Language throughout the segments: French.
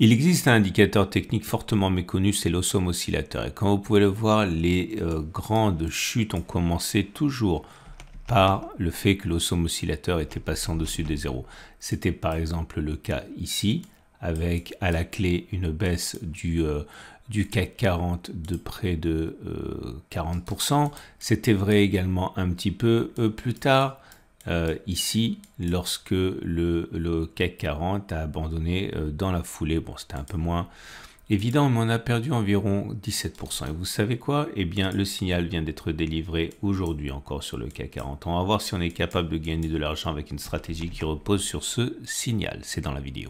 Il existe un indicateur technique fortement méconnu, c'est l'ossum oscillateur. Et comme vous pouvez le voir, les euh, grandes chutes ont commencé toujours par le fait que l'ossum oscillateur était passant dessus des zéros. C'était par exemple le cas ici, avec à la clé une baisse du, euh, du CAC 40 de près de 40%. Euh, C'était vrai également un petit peu plus tard. Euh, ici lorsque le, CAC 40 a abandonné euh, dans la foulée. Bon, c'était un peu moins évident, mais on a perdu environ 17%. Et vous savez quoi Eh bien, le signal vient d'être délivré aujourd'hui encore sur le CAC 40. On va voir si on est capable de gagner de l'argent avec une stratégie qui repose sur ce signal. C'est dans la vidéo.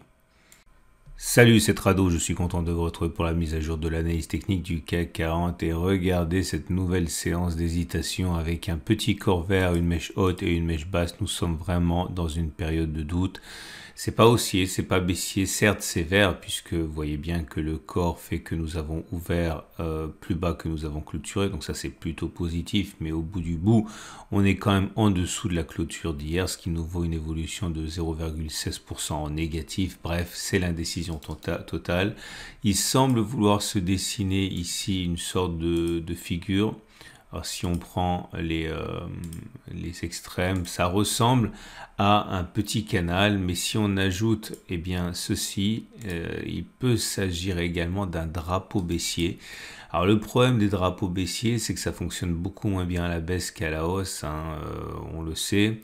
Salut, c'est Trado, je suis content de vous retrouver pour la mise à jour de l'analyse technique du CAC 40 et regardez cette nouvelle séance d'hésitation avec un petit corps vert, une mèche haute et une mèche basse. Nous sommes vraiment dans une période de doute c'est pas haussier, c'est pas baissier, certes sévère, puisque vous voyez bien que le corps fait que nous avons ouvert euh, plus bas que nous avons clôturé, donc ça c'est plutôt positif, mais au bout du bout, on est quand même en dessous de la clôture d'hier, ce qui nous vaut une évolution de 0,16% en négatif, bref, c'est l'indécision tota-, totale. Il semble vouloir se dessiner ici une sorte de, de figure alors, si on prend les, euh, les, extrêmes, ça ressemble à un petit canal, mais si on ajoute eh bien, ceci, euh, il peut s'agir également d'un drapeau baissier. Alors le problème des drapeaux baissiers, c'est que ça fonctionne beaucoup moins bien à la baisse qu'à la hausse, hein, euh, on le sait.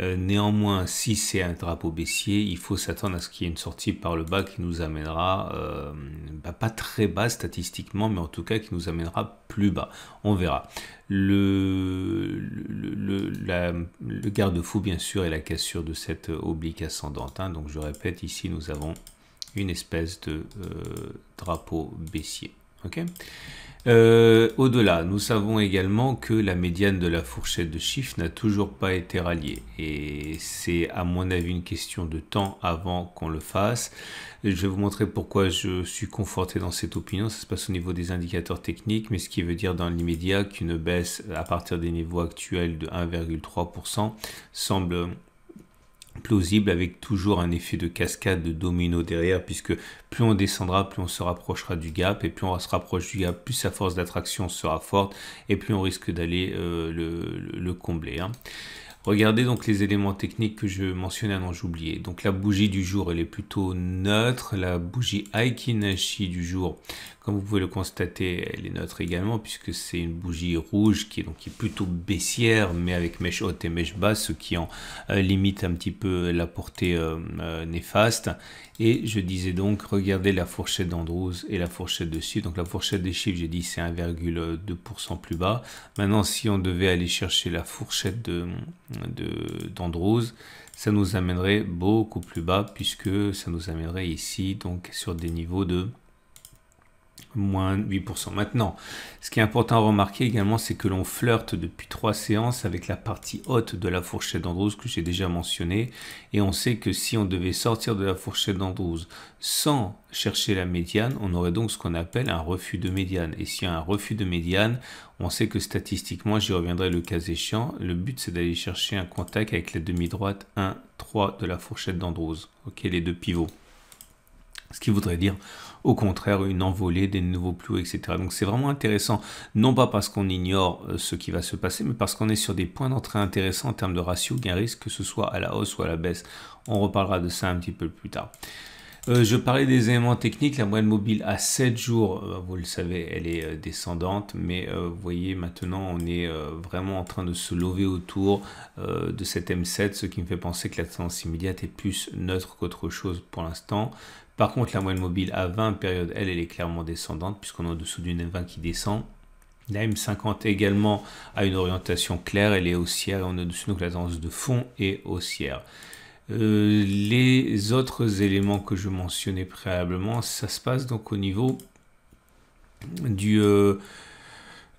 Euh, néanmoins, si c'est un drapeau baissier, il faut s'attendre à ce qu'il y ait une sortie par le bas qui nous amènera, euh, bah, pas très bas statistiquement, mais en tout cas qui nous amènera plus bas. On verra. Le, garde-fou, bien sûr, est la cassure de cette oblique ascendante. Hein. Donc je répète, ici nous avons une espèce de euh, drapeau baissier. ok euh, au-delà, nous savons également que la médiane de la fourchette de chiffres n'a toujours pas été ralliée. Et c'est à mon avis une question de temps avant qu'on le fasse. Je vais vous montrer pourquoi je suis conforté dans cette opinion. Ça se passe au niveau des indicateurs techniques, mais ce qui veut dire dans l'immédiat qu'une baisse à partir des niveaux actuels de 1,3% semble plausible avec toujours un effet de cascade de domino derrière puisque plus on descendra plus on se rapprochera du gap et plus on se rapproche du gap plus sa force d'attraction sera forte et plus on risque d'aller euh, le, combler hein. Regardez donc les éléments techniques que je mentionnais, non j'oubliais. Donc la bougie du jour, elle est plutôt neutre. La bougie Aikinashi du jour, comme vous pouvez le constater, elle est neutre également puisque c'est une bougie rouge qui est donc plutôt baissière, mais avec mèche haute et mèche basse, ce qui en euh, limite un petit peu la portée euh, euh, néfaste. Et je disais donc, regardez la fourchette d'Andrews et la fourchette de Donc la fourchette des chiffres, j'ai dit c'est 1,2% plus bas. Maintenant, si on devait aller chercher la fourchette d'Andrews, de, ça nous amènerait beaucoup plus bas puisque ça nous amènerait ici donc sur des niveaux de moins 8%. Maintenant, ce qui est important à remarquer également, c'est que l'on flirte depuis trois séances avec la partie haute de la fourchette d'Andrews que j'ai déjà mentionnée, et on sait que si on devait sortir de la fourchette d'Andrews sans chercher la médiane, on aurait donc ce qu'on appelle un refus de médiane. Et s'il y a un refus de médiane, on sait que statistiquement, j'y reviendrai le cas échéant, le but c'est d'aller chercher un contact avec la demi-droite 1, 3 de la fourchette d'Andrews, ok, les deux pivots. Ce qui voudrait dire au contraire une envolée des nouveaux plus hauts, etc. Donc c'est vraiment intéressant, non pas parce qu'on ignore euh, ce qui va se passer, mais parce qu'on est sur des points d'entrée intéressants en termes de ratio gain-risque, que ce soit à la hausse ou à la baisse. On reparlera de ça un petit peu plus tard. Euh, je parlais des éléments techniques, la moyenne mobile à 7 jours, euh, vous le savez, elle est descendante, mais vous voyez maintenant on est vraiment en train de se lever autour de cette M7, ce qui me fait penser que la tendance immédiate est plus neutre qu'autre chose pour l'instant. Par contre, la moyenne mobile à 20 périodes, elle, elle est clairement descendante puisqu'on est en dessous d'une M20 qui descend. La M50 également a une orientation claire, elle est haussière on est dessus donc la tendance de fond est haussière. Euh, les autres éléments que je mentionnais préalablement, ça se passe donc au niveau du, euh,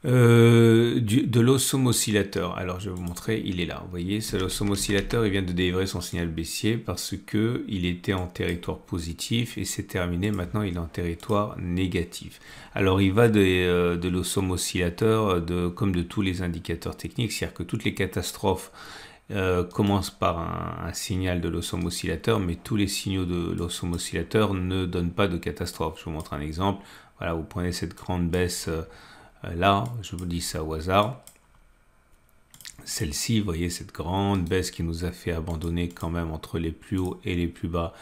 euh, de l'ossum oscillateur. Alors je vais vous montrer, il est là. Vous voyez, c'est l'ossum oscillateur, il vient de délivrer son signal baissier parce que il était en territoire positif et c'est terminé. Maintenant, il est en territoire négatif. Alors il va de, euh, oscillateur euh, comme de tous les indicateurs techniques, c'est-à-dire que toutes les catastrophes commencent par un, signal de l'ossum oscillateur, mais tous les signaux de l'ossum oscillateur ne donnent pas de catastrophe. Je vous montre un exemple. Voilà, vous prenez cette grande baisse euh, là, je vous dis ça au hasard. Celle-ci, vous voyez cette grande baisse qui nous a fait abandonner quand même entre les plus hauts et les plus bas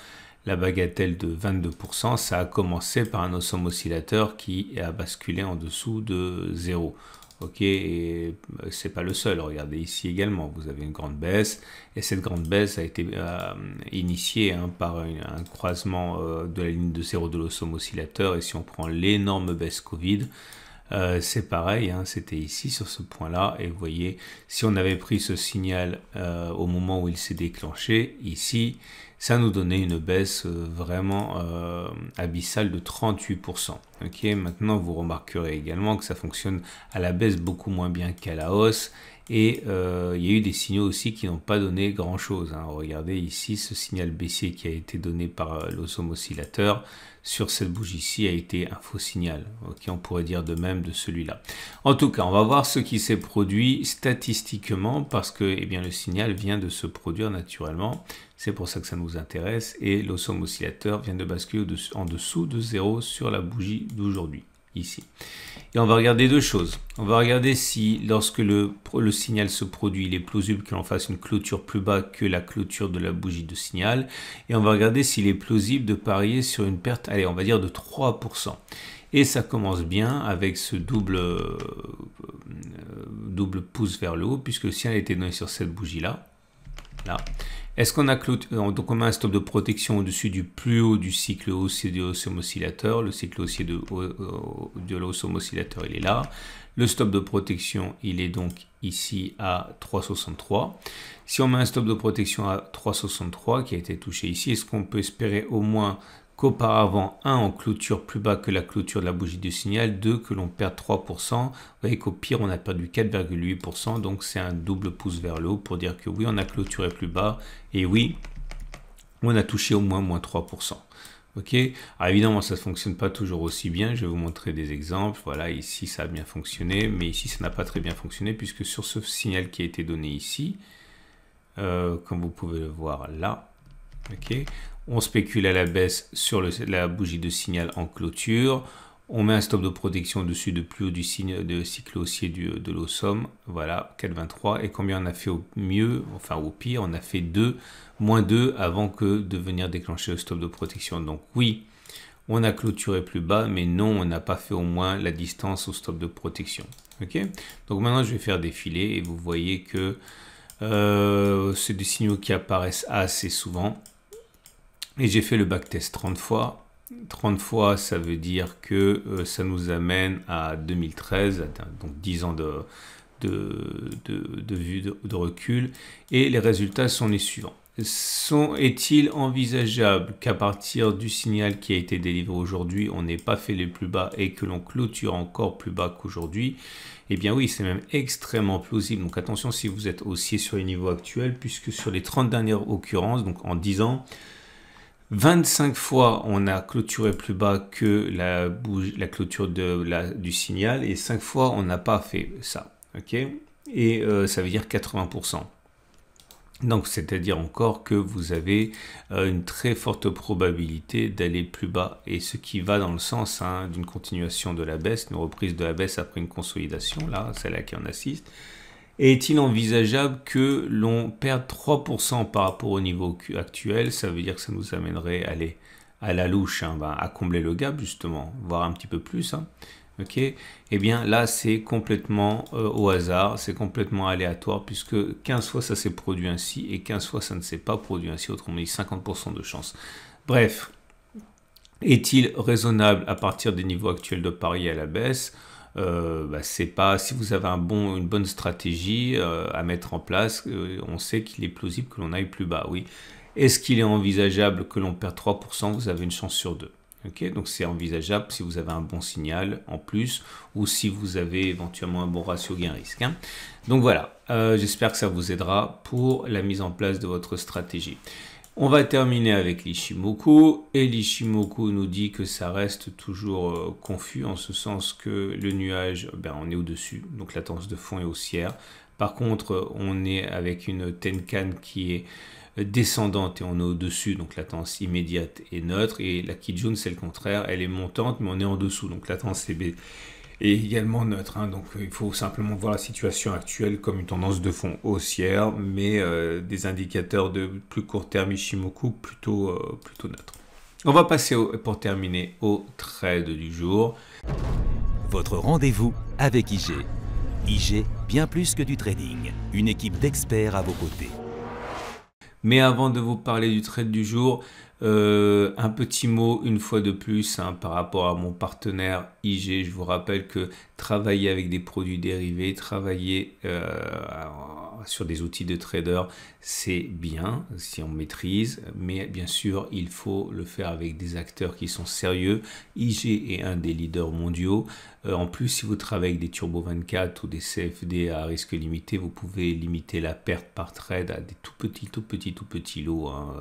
la bagatelle de 22%, ça a commencé par un oscillateur qui a basculé en dessous de 0. Ok, et n'est euh, pas le seul. Regardez ici également, vous avez une grande baisse, et cette grande baisse a été euh, initiée hein, par un, croisement de la ligne de zéro de l'oscillateur. oscillateur. Et si on prend l'énorme baisse Covid, euh, c'est pareil, hein, c'était ici sur ce point-là, et vous voyez, si on avait pris ce signal euh, au moment où il s'est déclenché, ici, ça nous donnait une baisse euh, vraiment abyssale de 38%. maintenant vous remarquerez également que ça fonctionne à la baisse beaucoup moins bien qu'à la hausse, et euh, il y a eu des signaux aussi qui n'ont pas donné grand-chose. Hein. Regardez ici, ce signal baissier qui a été donné par euh, l'osome oscillateur sur cette bougie ci a été un faux signal. on pourrait dire de même de celui-là. En tout cas, on va voir ce qui s'est produit statistiquement parce que eh bien, le signal vient de se produire naturellement. C'est pour ça que ça nous intéresse. Et l'osome oscillateur vient de basculer en dessous de 0 sur la bougie d'aujourd'hui ici. Et on va regarder deux choses. On va regarder si lorsque le, signal se produit, il est plausible que fasse une clôture plus bas que la clôture de la bougie de signal. Et on va regarder s'il est plausible de parier sur une perte, allez, on va dire de 3%. Et ça commence bien avec ce double, euh, double pouce vers le haut, puisque le signal était donné sur cette bougie-là. Est-ce qu'on a euh, donc on un stop de protection au-dessus du plus haut du cycle haussier de l'oscillateur, oscillateur. Le cycle haussier de, euh, euh, de oscillateur, il est là. Le stop de protection, il est donc ici à 3,63. Si on met un stop de protection à 3,63 qui a été touché ici, est-ce qu'on peut espérer au moins auparavant 1, en clôture plus bas que la clôture de la bougie du signal, 2, que l'on perd 3%, vous voyez qu'au pire, on a perdu 4,8%, donc c'est un double pouce vers le haut pour dire que oui, on a clôturé plus bas, et oui, on a touché au moins moins 3%. Ok, évidemment ça ne fonctionne pas toujours aussi bien, je vais vous montrer des exemples, voilà ici ça a bien fonctionné, mais ici ça n'a pas très bien fonctionné puisque sur ce signal qui a été donné ici, euh, comme vous pouvez le voir là, ok, on spécule à la baisse sur la bougie de signal en clôture, on met un stop de protection au dessus de plus haut du signe de cycle haussier du, de l'OSOM, voilà, 4,23, et combien on a fait au mieux, enfin au pire, on a fait 2, moins 2 avant que de venir déclencher le stop de protection. Donc oui, on a clôturé plus bas, mais non, on n'a pas fait au moins la distance au stop de protection. Ok Donc maintenant, je vais faire défiler et vous voyez que euh, c'est des signaux qui apparaissent assez souvent. Et j'ai fait le backtest 30 fois. 30 fois, ça veut dire que euh, ça nous amène à 2013, donc 10 ans de, de, vue de, recul. Et les résultats sont les suivants. Sont, est-il envisageable qu'à partir du signal qui a été délivré aujourd'hui, on n'ait pas fait les plus bas et que l'on clôture encore plus bas qu'aujourd'hui Eh bien oui, c'est même extrêmement plausible. Donc attention si vous êtes haussier sur les niveaux actuels, puisque sur les 30 dernières occurrences, donc en 10 ans, 25 fois, on a clôturé plus bas que la, clôture du signal et 5 fois, on n'a pas fait ça. et euh, ça veut dire 80%. Donc, c'est-à-dire encore que vous avez euh, une très forte probabilité d'aller plus bas. Et ce qui va dans le sens hein, d'une continuation de la baisse, une reprise de la baisse après une consolidation, là, celle là qui en assiste, est-il envisageable que l'on perde 3% par rapport au niveau actuel Ça veut dire que ça nous amènerait à, aller à la louche, hein, ben, à combler le gap justement, voire un petit peu plus. et hein. eh bien là c'est complètement euh, au hasard, c'est complètement aléatoire puisque 15 fois ça s'est produit ainsi et 15 fois ça ne s'est pas produit ainsi, autrement dit 50% de chance. Bref, est-il raisonnable à partir des niveaux actuels de paris à la baisse euh, bah, c'est pas si vous avez un bon, une bonne stratégie euh, à mettre en place, euh, on sait qu'il est plausible que l'on aille plus bas. Oui. Est-ce qu'il est envisageable que l'on perde 3% Vous avez une chance sur deux. Donc c'est envisageable si vous avez un bon signal en plus ou si vous avez éventuellement un bon ratio gain-risque. Hein. Donc voilà, j'espère que ça vous aidera pour la mise en place de votre stratégie. On va terminer avec l'Ishimoku, et l'Ishimoku nous dit que ça reste toujours euh, confus, en ce sens que le nuage, ben, on est au-dessus, donc la tendance de fond est haussière. Par contre, on est avec une Tenkan qui est euh, descendante et on est au-dessus, donc la tendance immédiate est neutre, et la Kijun, c'est le contraire, elle est montante, mais on est en dessous, donc la tendance est et également neutre. Hein. Donc euh, il faut simplement voir la situation actuelle comme une tendance de fond haussière, mais euh, des indicateurs de plus court terme Ishimoku plutôt, euh, plutôt neutre. On va passer pour terminer au trade du jour. Votre rendez-vous avec IG. IG, bien plus que du trading, une équipe d'experts à vos côtés. Mais avant de vous parler du trade du jour, euh, un petit mot une fois de plus hein, par rapport à mon partenaire IG. Je vous rappelle que travailler avec des produits dérivés, travailler euh, sur des outils de trader, c'est bien si on maîtrise, mais bien sûr, il faut le faire avec des acteurs qui sont sérieux. IG est un des leaders mondiaux. Euh, en plus, si vous travaillez avec des Turbo 24 ou des CFD à risque limité, vous pouvez limiter la perte par trade à des tout petits, tout petits, tout petits lots, hein,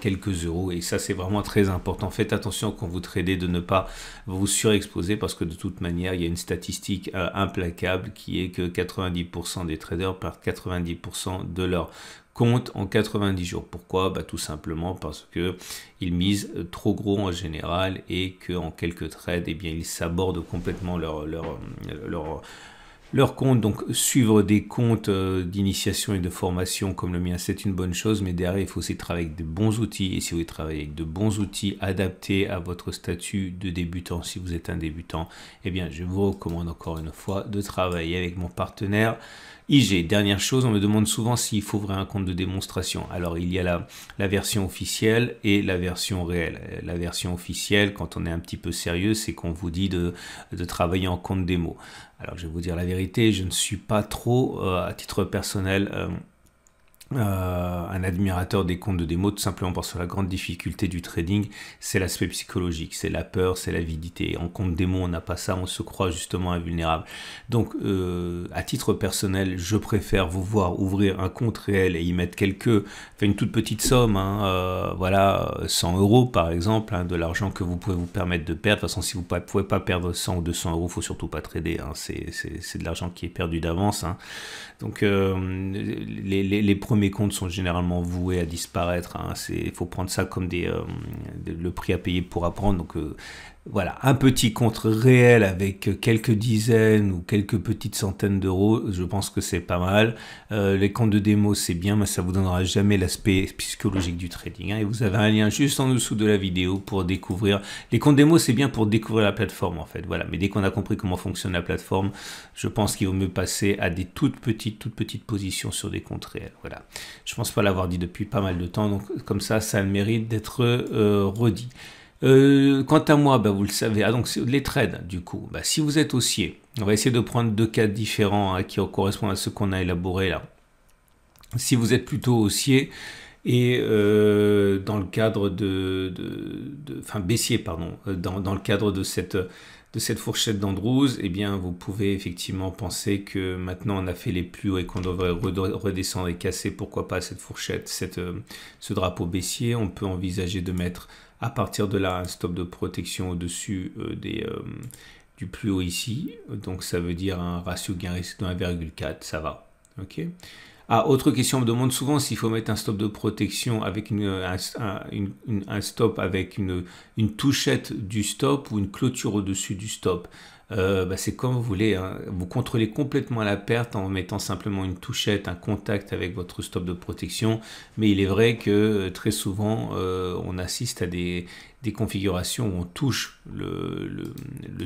quelques euros et ça, c'est vraiment très important. Faites attention quand vous tradez de ne pas vous surexposer parce que de toute manière, il y a une statistique euh, implacable qui est que 90% des traders perdent 90% de leur compte en 90 jours. Pourquoi bah, Tout simplement parce que ils misent euh, trop gros en général et qu'en quelques trades, eh bien, ils s'abordent complètement leur, leur, euh, leur leur compte, donc suivre des comptes euh, d'initiation et de formation comme le mien, c'est une bonne chose, mais derrière, il faut aussi travailler avec de bons outils. Et si vous travaillez avec de bons outils adaptés à votre statut de débutant, si vous êtes un débutant, eh bien, je vous recommande encore une fois de travailler avec mon partenaire IG. Dernière chose, on me demande souvent s'il faut ouvrir un compte de démonstration. Alors, il y a la, version officielle et la version réelle. La version officielle, quand on est un petit peu sérieux, c'est qu'on vous dit de, de travailler en compte démo. Alors je vais vous dire la vérité, je ne suis pas trop, euh, à titre personnel, euh, euh, un admirateur des comptes de démo, tout simplement parce que la grande difficulté du trading, c'est l'aspect psychologique, c'est la peur, c'est l'avidité. En compte démo, on n'a pas ça, on se croit justement invulnérable. Donc, euh, à titre personnel, je préfère vous voir ouvrir un compte réel et y mettre quelques, enfin une toute petite somme, hein, euh, voilà, 100 euros par exemple, hein, de l'argent que vous pouvez vous permettre de perdre. De toute façon, si vous ne pouvez pas perdre 100 ou 200 euros, faut surtout pas trader. Hein. c'est de l'argent qui est perdu d'avance. Donc, les premiers mes comptes sont généralement voués à disparaître. Il hein. faut prendre ça comme euh, des, le prix à payer pour apprendre. Donc, euh, voilà, un petit compte réel avec quelques dizaines ou quelques petites centaines d'euros, je pense que c'est pas mal. Euh, les comptes de démo, c'est bien, mais ça vous donnera jamais l'aspect psychologique du trading. Hein. Et vous avez un lien juste en dessous de la vidéo pour découvrir. Les comptes de démo, c'est bien pour découvrir la plateforme, en fait. Voilà, mais dès qu'on a compris comment fonctionne la plateforme, je pense qu'il vaut mieux passer à des toutes petites, toutes petites positions sur des comptes réels. Voilà, je pense pas l'avoir dit depuis pas mal de temps, donc comme ça, ça a le mérite d'être euh, redit. Euh, quant à moi, bah, vous le savez, ah, donc les trades, du coup, bah, si vous êtes haussier, on va essayer de prendre deux cas différents hein, qui correspondent à ce qu'on a élaboré là. Si vous êtes plutôt haussier, et euh, dans le cadre de, enfin baissier pardon, euh, dans, le cadre de cette de cette fourchette d'Andrews, eh bien vous pouvez effectivement penser que maintenant on a fait les plus hauts et qu'on devrait redescendre et casser pourquoi pas cette fourchette, cette, ce drapeau baissier. On peut envisager de mettre à partir de là, un stop de protection au-dessus euh, des, euh, du plus haut ici. Donc ça veut dire un ratio gain-risque de 1,4, ça va. ok à ah, autre question, on me demande souvent s'il faut mettre un stop de protection avec une, un, une, un stop avec une, une touchette du stop ou une clôture au-dessus du stop. Euh, bah, c'est comme vous voulez. Hein. Vous contrôlez complètement la perte en mettant simplement une touchette, un contact avec votre stop de protection. Mais il est vrai que euh, très souvent, euh, on assiste à des, des configurations où on touche le,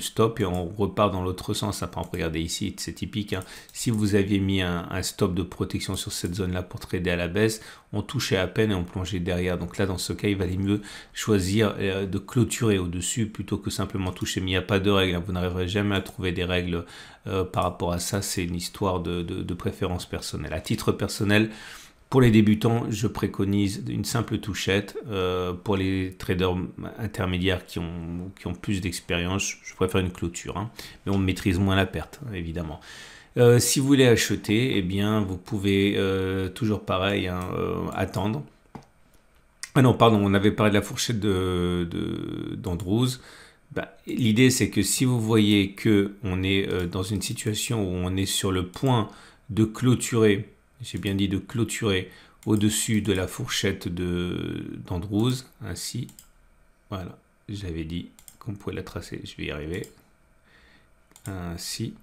stop et on repart dans l'autre sens. Après, regardez ici, c'est typique. Hein. Si vous aviez mis un, stop de protection sur cette zone-là pour trader à la baisse, on touchait à peine et on plongeait derrière. Donc là, dans ce cas, il valait mieux choisir euh, de clôturer au-dessus plutôt que simplement toucher. Mais il n'y a pas de règles, hein. Vous n'arriverez jamais à trouver des règles euh, par rapport à ça. C'est une histoire de, de préférence personnelle. À titre personnel, pour les débutants, je préconise une simple touchette. Euh, pour les traders intermédiaires qui ont, qui ont plus d'expérience, je préfère une clôture. Hein. Mais on maîtrise moins la perte, évidemment. Euh, si vous voulez acheter, eh bien, vous pouvez euh, toujours pareil hein, attendre. Ah non, pardon, on avait parlé de la fourchette d'Andrews. De, de bah, L'idée, c'est que si vous voyez que on est dans une situation où on est sur le point de clôturer j'ai bien dit de clôturer au-dessus de la fourchette d'Andrews, ainsi, voilà, j'avais dit qu'on pouvait la tracer, je vais y arriver, ainsi.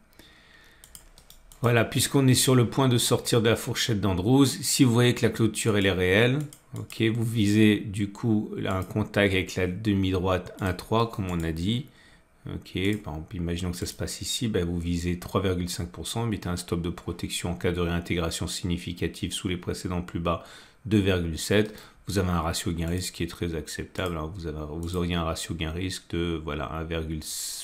Voilà, puisqu'on est sur le point de sortir de la fourchette d'Andrews, si vous voyez que la clôture elle est réelle, ok, vous visez du coup un contact avec la demi-droite 1-3 comme on a dit, Ok, par exemple, imaginons que ça se passe ici, ben, vous visez 3,5%, mettez un stop de protection en cas de réintégration significative sous les précédents plus bas 2,7. Vous avez un ratio gain-risque qui est très acceptable. Hein. Vous, avez, vous auriez un ratio gain-risque de voilà, 1,8,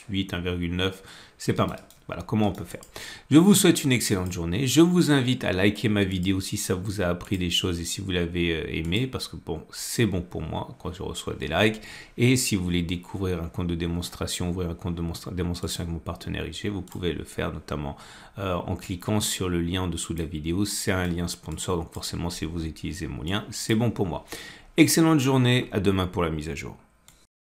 1,9, c'est pas mal. Voilà comment on peut faire. Je vous souhaite une excellente journée. Je vous invite à liker ma vidéo si ça vous a appris des choses et si vous l'avez euh, aimé, parce que bon, c'est bon pour moi quand je reçois des likes. Et si vous voulez découvrir un compte de démonstration, ouvrir un compte de démonstration avec mon partenaire IG, vous pouvez le faire notamment euh, en cliquant sur le lien en dessous de la vidéo. C'est un lien sponsor, donc forcément si vous utilisez mon lien, c'est bon pour moi. Excellente journée, à demain pour la mise à jour.